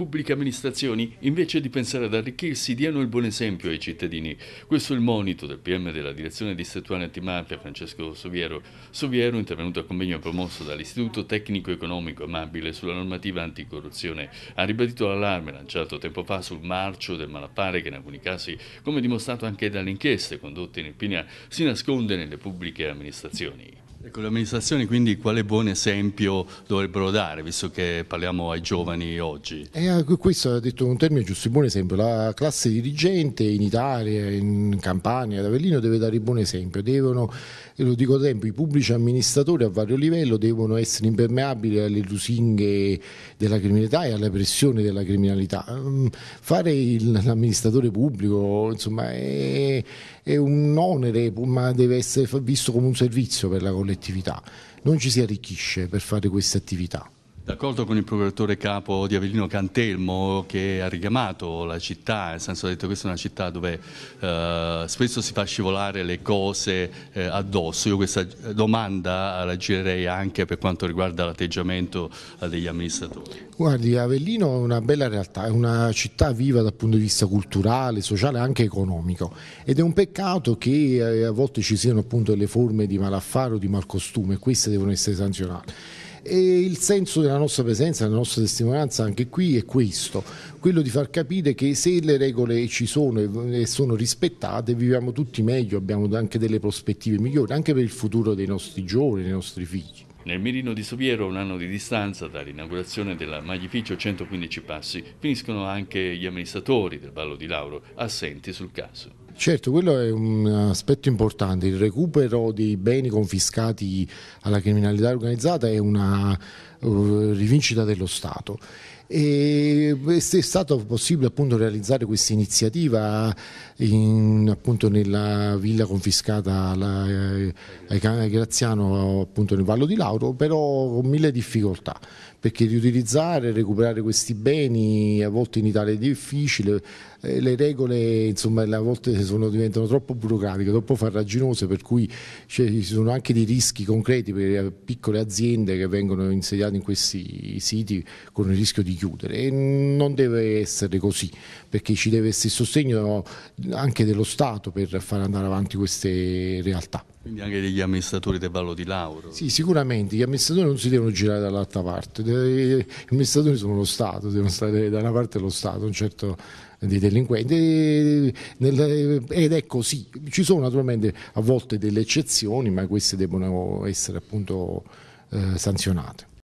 pubbliche amministrazioni, invece di pensare ad arricchirsi, diano il buon esempio ai cittadini. Questo è il monito del PM della Direzione Distrettuale Antimafia, Francesco Soviero. Soviero, intervenuto a convegno promosso dall'Istituto Tecnico Economico Amabile sulla normativa anticorruzione, ha ribadito l'allarme lanciato tempo fa sul marcio del malaffare che in alcuni casi, come dimostrato anche dalle inchieste condotte in Irpinia, si nasconde nelle pubbliche amministrazioni. Ecco, le amministrazioni quindi quale buon esempio dovrebbero dare, visto che parliamo ai giovani oggi? Eh, questo ha detto un termine giusto, il buon esempio. La classe dirigente in Italia, in Campania, ad Avellino deve dare il buon esempio. Devono, e lo dico da tempo, i pubblici amministratori a vario livello devono essere impermeabili alle lusinghe della criminalità e alla pressione della criminalità. Mm, fare l'amministratore pubblico insomma, è, è un onere, ma deve essere visto come un servizio per la collettività collettività, non ci si arricchisce per fare queste attività. D'accordo con il procuratore capo di Avellino Cantelmo che ha richiamato la città, nel senso ha detto che questa è una città dove eh, spesso si fa scivolare le cose eh, addosso. Io questa domanda la girerei anche per quanto riguarda l'atteggiamento eh, degli amministratori. Guardi, Avellino è una bella realtà, è una città viva dal punto di vista culturale, sociale e anche economico ed è un peccato che eh, a volte ci siano appunto delle forme di malaffare o di malcostume, queste devono essere sanzionate. E il senso della nostra presenza, della nostra testimonianza anche qui è questo, quello di far capire che se le regole ci sono e sono rispettate viviamo tutti meglio, abbiamo anche delle prospettive migliori, anche per il futuro dei nostri giovani, dei nostri figli. Nel mirino di Soviero, un anno di distanza dall'inaugurazione del Magnificio 115 Passi, finiscono anche gli amministratori del Ballo di Lauro assenti sul caso. Certo, quello è un aspetto importante, il recupero dei beni confiscati alla criminalità organizzata è una eh, rivincita dello Stato e è stato possibile appunto realizzare questa iniziativa in, appunto nella villa confiscata alla, eh, ai Graziano appunto nel Vallo di Lauro però con mille difficoltà perché riutilizzare, e recuperare questi beni a volte in Italia è difficile, eh, le regole insomma a volte sono, diventano troppo burocratiche, troppo farraginose per cui cioè, ci sono anche dei rischi concreti per piccole aziende che vengono insediate in questi siti con il rischio di chiudere e non deve essere così perché ci deve essere il sostegno anche dello Stato per far andare avanti queste realtà. Quindi anche degli amministratori del ballo di Lauro? Sì, sicuramente, gli amministratori non si devono girare dall'altra parte, gli amministratori sono lo Stato, devono stare da una parte lo Stato, un certo dei delinquenti ed è così, ci sono naturalmente a volte delle eccezioni ma queste devono essere appunto eh, sanzionate.